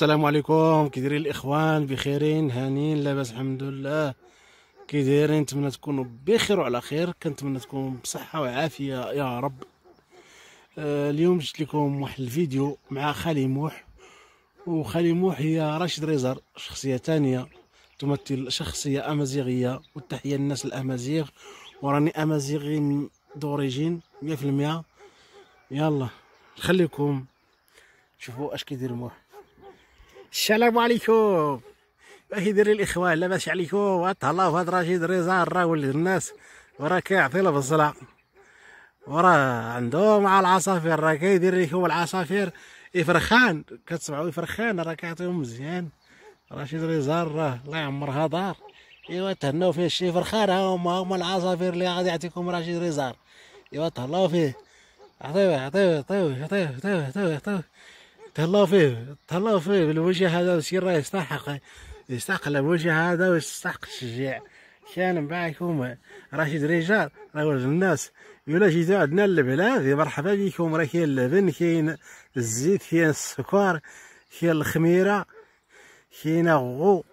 السلام عليكم كي الاخوان بخيرين هانين لاباس الحمد لله كي دايرين نتمنى تكونوا بخير وعلى خير كنتمنى تكونوا بصحه وعافيه يا رب آه، اليوم جبت لكم واحد الفيديو مع خالي موح وخالي موح هي راشد ريزر شخصيه ثانيه تمثل شخصيه امازيغيه والتحيه للناس الامازيغ وراني امازيغي دوريجين 100% يلا نخليكم شوفوا اش كيدير موح السلام عليكم اش يدير الاخوان لاباس عليكم في هذا رشيد ريزان راه ولد الناس وراه كيعطي له بالصلاه وراه عنده مع العصافير راه كيدير لكم العصافير افرخان كتسمعوا افرخان راه كيعطيهم مزيان رشيد ريزان راه الله يعمرها دار ايوا تهناو فيه الشي فرخان هما هما العصافير اللي غادي يعطيكم رشيد ريزان ايوا تهلاو فيه عطيوه عطيوه عطيوه عطيوه عطيوه عطيوه تهلاو فيه تهلاو فيه الوجه هذا سير راه يستحق يستحق الوجه هذا ويستحق الشجاع كان معكم رشيد رجال راه ولد الناس يلا جيتو عندنا البلاد مرحبا بكم راه كاين اللبن كاين الزيت كاين السكر كاين الخميره كاين غو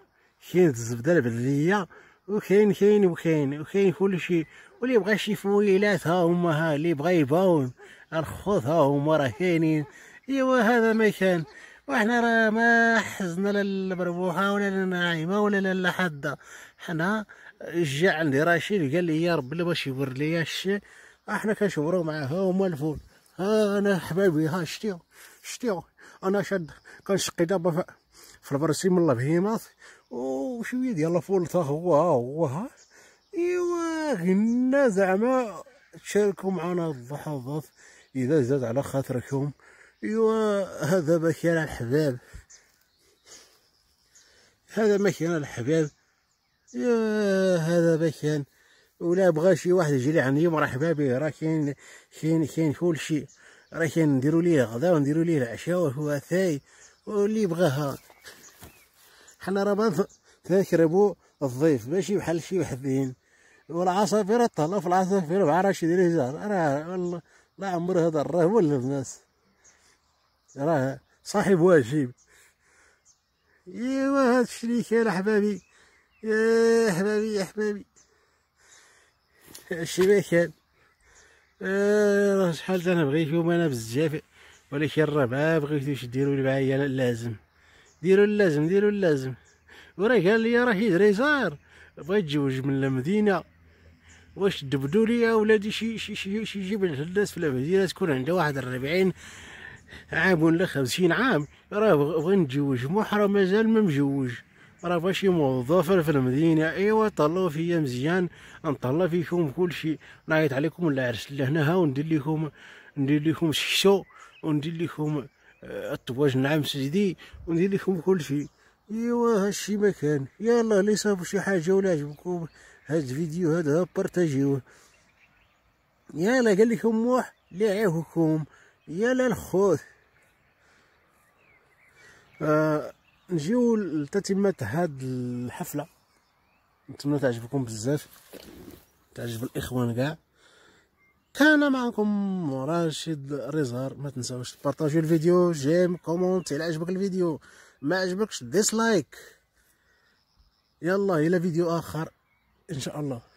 كاين الزبده البلديه وكاين كاين وكاين وكاين كل شيء واللي يبغى شي فويلات ها هما ها اللي يبغى يباون الخوت ها هما راه كاينين ايوا هذا ما كان وحنا راه ما حزنا لا المربوحه ولا للنعيمه ولا لا حدا حنا جا عندي رشيد قال لي يا رب اللي باش يبر لي الشيء احنا كنشبرو معاه ها هما الفول ها آه، انا حبايبي ها شتيو شتيو انا شاد كنشقي دابا في البرسيم الله بهيمات وشويه ديال الفول تا هو ها هو ها ايوا قلنا زعما تشاركوا معنا اللحظات اذا زاد على خاطركم ايوا هذا مكان الحباب هذا مكان الحباب ايوا هذا مكان ولا بغى شي واحد يجري عندي مرحبا به راه كاين كاين كاين كل شيء راه كاين نديرو ليه الغدا ونديرو ليه العشاء وهو ثاي واللي بغاها حنا راه ما تنكربو الضيف ماشي بحال شي وحدين والعصافير طلع في العصافير مع راه شي راه راه لا عمر هذا راه ولا الناس راه صاحب واجب ايوا هاد الشريك يا احبابي يا احبابي يا احبابي هادشي ما كان راه شحال انا بغيتكم انا بزاف ولكن راه ما بغيتوش ديروا لي معايا اللازم ديروا اللازم ديروا اللازم وراه قال لي راه دري صغار بغا يتزوج من المدينه واش دبدوا لي اولادي شي شي شي, شي جبل الناس في المدينه تكون عنده واحد 40 عام ولا خمسين عام راه بغى نتزوج محرم مازال ما مجوج راه شي موظف في المدينة ايوا طلو فيا مزيان نطلع فيكم كل نعيط عليكم العرس لهنا ها وندير لكم ندير لكم الشو وندير لكم آه، الطواج نعم سجدي وندير لكم كل ايوا هادشي ما كان يلا لي صافو شي حاجه ولا عجبكم هاد الفيديو هذا بارطاجيوه يلا قال لكم موح لي عيوكم يا للخوت آه نجيو لتتمة هاد الحفلة نتمنى تعجبكم بزاف تعجب الاخوان كاع كان معكم راشد ريزار ما تنساوش تبارطاجيو الفيديو جيم كومونت الى عجبك الفيديو ما عجبكش ديسلايك يلا الى فيديو اخر ان شاء الله